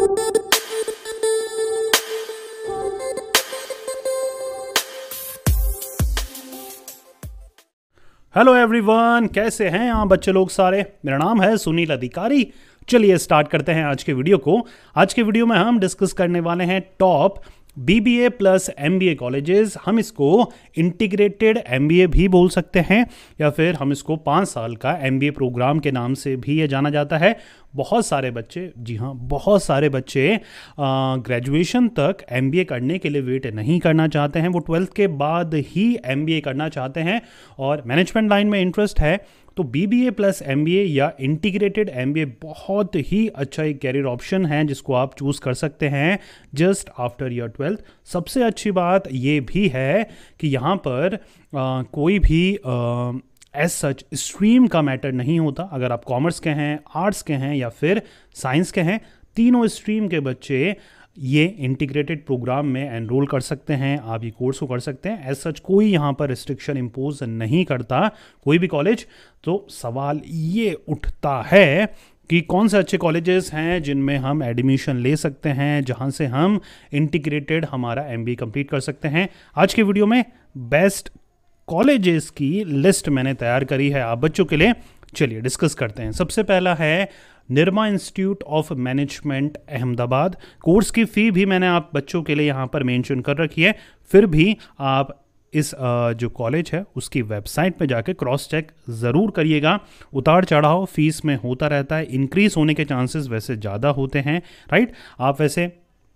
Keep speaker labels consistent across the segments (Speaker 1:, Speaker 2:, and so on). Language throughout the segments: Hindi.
Speaker 1: हेलो एवरीवन कैसे हैं आप बच्चे लोग सारे मेरा नाम है सुनील अधिकारी चलिए स्टार्ट करते हैं आज के वीडियो को आज के वीडियो में हम डिस्कस करने वाले हैं top BBA plus MBA colleges हम इसको इंटीग्रेटेड एमबीए भी बोल सकते हैं या फिर हम इसको पाँच साल का एमबीए प्रोग्राम के नाम से भी ये जाना जाता है बहुत सारे बच्चे जी हाँ बहुत सारे बच्चे ग्रेजुएशन तक एम करने के लिए वेट नहीं करना चाहते हैं वो ट्वेल्थ के बाद ही एम करना चाहते हैं और मैनेजमेंट लाइन में इंटरेस्ट है तो B B A plus M B A या इंटीग्रेटेड एम बी ए बहुत ही अच्छा एक कैरियर ऑप्शन है जिसको आप चूज़ कर सकते हैं जस्ट आफ्टर ईयर ट्वेल्थ सबसे अच्छी बात ये भी है कि यहाँ पर आ, कोई भी आ, एज सच स्ट्रीम का मैटर नहीं होता अगर आप कॉमर्स के हैं आर्ट्स के हैं या फिर साइंस के हैं तीनों स्ट्रीम के बच्चे ये इंटीग्रेटेड प्रोग्राम में एनरोल कर सकते हैं आप ये कोर्स को कर सकते हैं एज सच कोई यहाँ पर रिस्ट्रिक्शन इम्पोज नहीं करता कोई भी कॉलेज तो सवाल ये उठता है कि कौन से अच्छे कॉलेजेस हैं जिनमें हम एडमिशन ले सकते हैं जहाँ से हम इंटीग्रेटेड हमारा एम कंप्लीट कर सकते हैं आज के वीडियो में बेस्ट कॉलेजेस की लिस्ट मैंने तैयार करी है आप बच्चों के लिए चलिए डिस्कस करते हैं सबसे पहला है Nirma institute of management Ahmedabad course की फ़ी भी मैंने आप बच्चों के लिए यहाँ पर मेंशन कर रखी है फिर भी आप इस जो कॉलेज है उसकी वेबसाइट पे जाके क्रॉस चेक ज़रूर करिएगा उतार चढ़ाव फीस में होता रहता है इंक्रीज़ होने के चांसेस वैसे ज़्यादा होते हैं राइट आप वैसे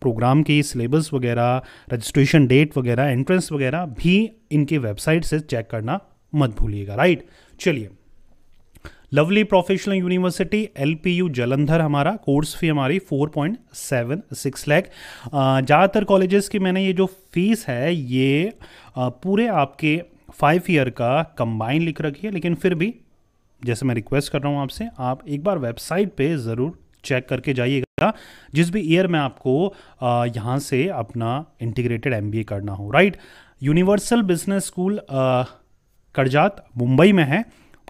Speaker 1: प्रोग्राम की सिलेबस वगैरह रजिस्ट्रेशन डेट वगैरह एंट्रेंस वगैरह भी इनके वेबसाइट से चेक करना मत भूलिएगा राइट चलिए lovely professional university U Jalandhar हमारा कोर्स फी हमारी 4.76 लैख ज़्यादातर कॉलेजेस की मैंने ये जो फीस है ये पूरे आपके फाइव ईयर का कंबाइन लिख रखी है लेकिन फिर भी जैसे मैं रिक्वेस्ट कर रहा हूँ आपसे आप एक बार वेबसाइट पे ज़रूर चेक करके जाइएगा सकता जिस भी ईयर में आपको यहाँ से अपना इंटीग्रेटेड एम करना हो right universal business school Karjat Mumbai में है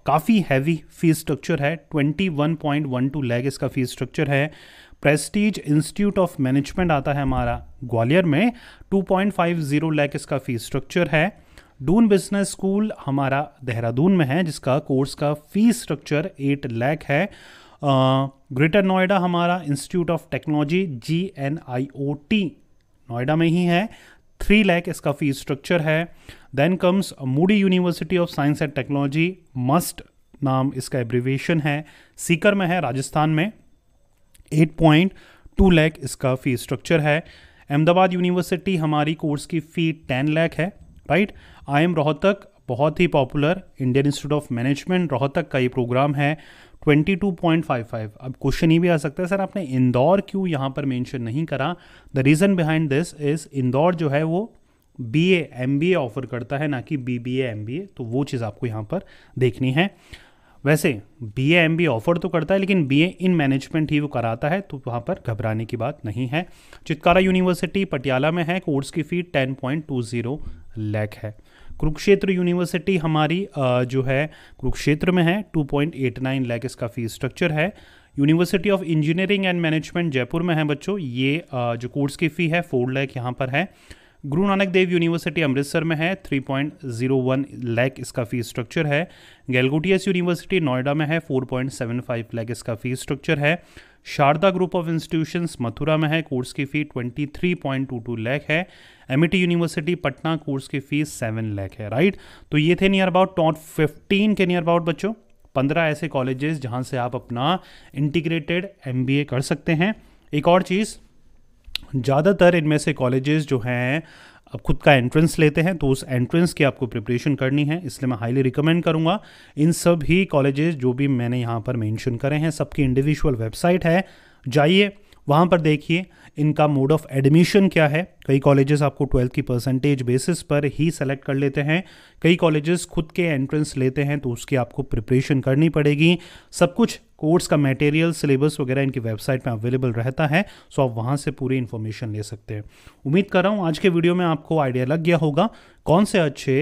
Speaker 1: काफ़ी हैवी फीस स्ट्रक्चर है 21.12 लैग इसका फीस स्ट्रक्चर है प्रेस्टीज इंस्टीट्यूट ऑफ मैनेजमेंट आता है हमारा ग्वालियर में 2.50 लैख इसका फीस स्ट्रक्चर है डून बिजनेस स्कूल हमारा देहरादून में है जिसका कोर्स का फीस स्ट्रक्चर 8 लैख है ग्रेटर नोएडा हमारा institute of technology G N I O T Noida में ही है थ्री लैख इसका फीस स्ट्रक्चर है then comes Modi university of science and technology MUST नाम इसका एब्रीविएशन है सीकर में है राजस्थान में एट पॉइंट टू लैख इसका फीस स्ट्रक्चर है अहमदाबाद यूनिवर्सिटी हमारी कोर्स की फ़ी टेन लैख है राइट आई एम रोहतक बहुत ही popular Indian institute of management Rohtak का ये प्रोग्राम है twenty two point five five अब क्वेश्चन ये भी आ सकता है सर आपने इंदौर क्यों यहाँ पर मेंशन नहीं करा the reason behind this is Indore जो है वो B A M B A offer करता है ना कि B B A M B A तो वो चीज़ आपको यहाँ पर देखनी है वैसे B A M B offer तो करता है लेकिन बी ए इन मैनेजमेंट ही वो कराता है तो वहाँ पर घबराने की बात नहीं है चितकारा यूनिवर्सिटी पटियाला में है कोर्स की fee ten point two zero lakh है कुरुक्षेत्र यूनिवर्सिटी हमारी जो है कुरुक्षेत्र में है 2.89 लैक इसका फीस स्ट्रक्चर है university of engineering and management Jaipur में है बच्चों ये जो कोर्स की फ़ी है फोर लैक यहाँ पर है गुरु नानक देव यूनिवर्सिटी अमृतसर में है 3.01 लैक इसका फीस स्ट्रक्चर है गैलगुटियस यूनिवर्सिटी नोएडा में है 4.75 लैक इसका फीस स्ट्रक्चर है Sharda group of institutions Mathura में है कोर्स की फ़ी 23.22 लाख है M university e Patna course की फ़ीस 7 लाख है राइट तो ये थे नियर अबाउट टॉप 15 के नियर अबाउट बच्चों 15 ऐसे कॉलेजेस जहाँ से आप अपना इंटीग्रेटेड एम कर सकते हैं एक और चीज़ ज़्यादातर इनमें से कॉलेजेस जो हैं अब खुद का एंट्रेंस लेते हैं तो उस एंट्रेंस की आपको प्रिपरेशन करनी है इसलिए मैं हाईली रिकमेंड करूँगा इन सभी कॉलेजेस जो भी मैंने यहाँ पर मेंशन करे हैं सबकी इंडिविजुअल वेबसाइट है जाइए वहाँ पर देखिए इनका मोड ऑफ एडमिशन क्या है कई कॉलेजेस आपको ट्वेल्थ की परसेंटेज बेसिस पर ही सेलेक्ट कर लेते हैं कई कॉलेजेस खुद के एंट्रेंस लेते हैं तो उसकी आपको प्रिपरेशन करनी पड़ेगी सब कुछ कोर्स का मटेरियल सिलेबस वगैरह इनकी वेबसाइट में अवेलेबल रहता है सो आप वहाँ से पूरी इन्फॉर्मेशन ले सकते हैं उम्मीद कर रहा हूँ आज के वीडियो में आपको आइडिया लग गया होगा कौन से अच्छे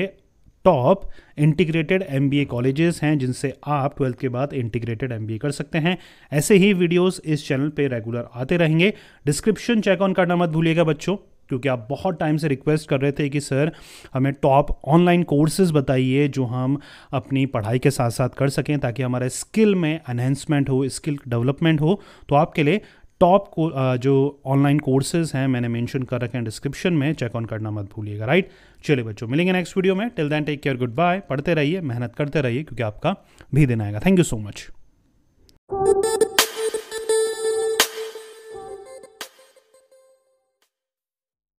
Speaker 1: टॉप इंटीग्रेटेड एम कॉलेजेस हैं जिनसे आप ट्वेल्थ के बाद इंटीग्रेटेड एम कर सकते हैं ऐसे ही वीडियोस इस चैनल पे रेगुलर आते रहेंगे डिस्क्रिप्शन चेक ऑन करना मत भूलिएगा बच्चों क्योंकि आप बहुत टाइम से रिक्वेस्ट कर रहे थे कि सर हमें टॉप ऑनलाइन कोर्सेज बताइए जो हम अपनी पढ़ाई के साथ साथ कर सकें ताकि हमारे स्किल में एनहेंसमेंट हो स्किल डेवलपमेंट हो तो आपके लिए टॉप को uh, जो ऑनलाइन कोर्सेज हैं मैंने मेंशन कर रखे हैं डिस्क्रिप्शन में चेक ऑन करना मत भूलिएगा राइट चलिए बच्चों मिलेंगे नेक्स्ट वीडियो में till then take care goodbye पढ़ते रहिए मेहनत करते रहिए क्योंकि आपका भी दिन आएगा थैंक यू सो मच